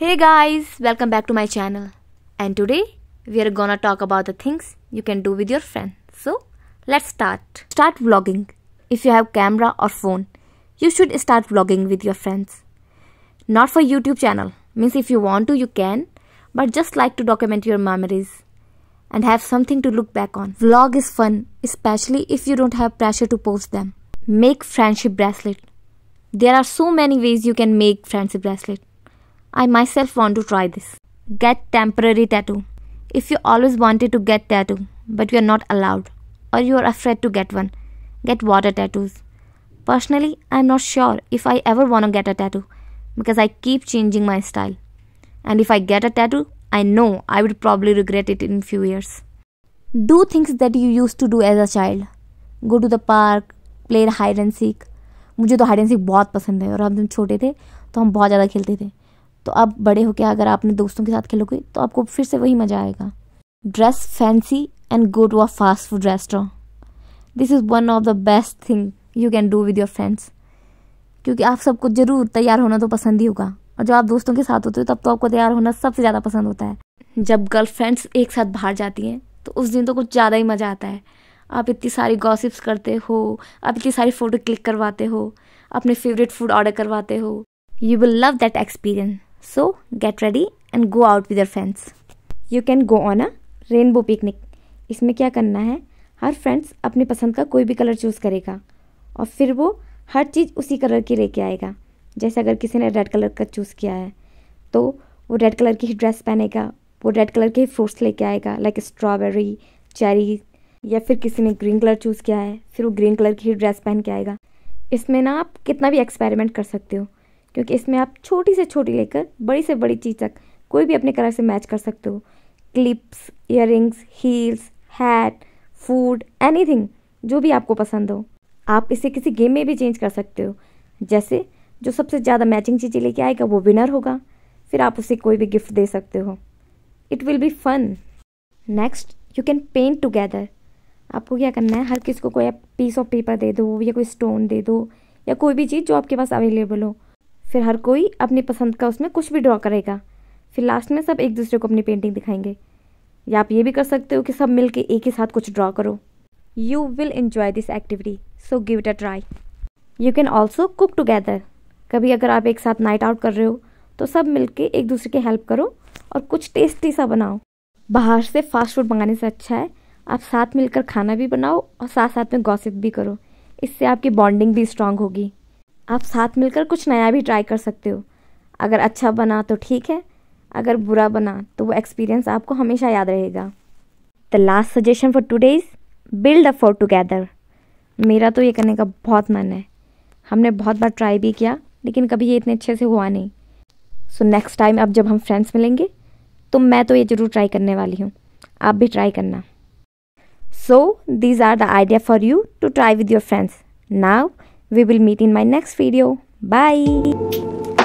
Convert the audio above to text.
Hey guys, welcome back to my channel. And today we are gonna talk about the things you can do with your friend. So let's start. Start vlogging. If you have camera or phone, you should start vlogging with your friends. Not for YouTube channel. Means if you want to, you can. But just like to document your memories and have something to look back on. Vlog is fun, especially if you don't have pressure to post them. Make friendship bracelet. There are so many ways you can make friendship bracelet I myself want to try this. Get temporary tattoo. If you always wanted to get tattoo but you are not allowed or you are afraid to get one, get water tattoos. Personally, I am not sure if I ever want to get a tattoo because I keep changing my style. And if I get a tattoo, I know I would probably regret it in few years. Do things that you used to do as a child. Go to the park, play hide and seek. मुझे तो hide and seek बहुत पसंद है और हम जब छोटे थे तो हम बहुत ज़्यादा खेलते थे तो अब बड़े होकर अगर आपने दोस्तों के साथ खेलोगे तो आपको फिर से वही मज़ा आएगा dress fancy and go to a fast food restaurant this is one of the best thing you can do with your friends क्योंकि आप सबको ज़रूर तैयार होना तो पसंद ही होगा और जब आप दोस्तों के साथ होते हो तब तो आपको तैयार होना सबसे ज़्यादा पसंद होता है जब गर्लफ्रेंड्स एक साथ बाहर जाती हैं तो उस दिन तो कुछ ज़्यादा ही मज़ा आता है आप इतनी सारी गॉसिप्स करते हो आप इतनी सारी फ़ोटो क्लिक करवाते हो अपने फेवरेट फूड ऑर्डर करवाते हो you will love that experience so get ready and go out with friends you can go on a rainbow picnic इसमें क्या करना है हर फ्रेंड्स अपनी पसंद का कोई भी कलर चूज़ करेगा और फिर वो हर चीज़ उसी कलर की लेके आएगा जैसे अगर किसी ने रेड कलर का चूज़ किया है तो वो रेड कलर की ही ड्रेस पहनेगा वो रेड कलर के ही फ्रूट्स लेके आएगा लाइक स्ट्रॉबेरी चेरी या फिर किसी ने ग्रीन कलर चूज़ किया है फिर वो ग्रीन कलर की ही ड्रेस पहन के आएगा इसमें ना आप कितना भी एक्सपेरिमेंट कर सकते हो क्योंकि इसमें आप छोटी से छोटी लेकर बड़ी से बड़ी चीज़ तक कोई भी अपने कलर से मैच कर सकते हो clips ear heels hat food anything जो भी आपको पसंद हो आप इसे किसी गेम में भी चेंज कर सकते हो जैसे जो सबसे ज़्यादा मैचिंग चीज़ें लेके आएगा वो विनर होगा फिर आप उसे कोई भी गिफ्ट दे सकते हो it will be fun next you can paint together आपको क्या करना है हर किसी को कोई पीस ऑफ पेपर दे दो या कोई स्टोन दे दो या कोई भी चीज़ जो आपके पास अवेलेबल हो फिर हर कोई अपनी पसंद का उसमें कुछ भी ड्रॉ करेगा फिर लास्ट में सब एक दूसरे को अपनी पेंटिंग दिखाएंगे या आप ये भी कर सकते हो कि सब मिलके एक ही साथ कुछ ड्रॉ करो you will enjoy this activity so give it a try you can also cook together कभी अगर आप एक साथ नाइट आउट कर रहे हो तो सब मिलके एक दूसरे की हेल्प करो और कुछ टेस्टी सा बनाओ बाहर से फास्ट फूड मंगाने से अच्छा है आप साथ मिलकर खाना भी बनाओ और साथ साथ में गॉसिप भी करो इससे आपकी बॉन्डिंग भी स्ट्रांग होगी आप साथ मिलकर कुछ नया भी ट्राई कर सकते हो अगर अच्छा बना तो ठीक है अगर बुरा बना तो वो एक्सपीरियंस आपको हमेशा याद रहेगा the last suggestion for today's build a fort together मेरा तो ये करने का बहुत मन है हमने बहुत बार ट्राई भी किया लेकिन कभी ये इतने अच्छे से हुआ नहीं सो नेक्स्ट टाइम अब जब हम फ्रेंड्स मिलेंगे तो मैं तो ये ज़रूर ट्राई करने वाली हूँ आप भी ट्राई करना so these are the idea for you to try with your friends now We will meet in my next video. Bye!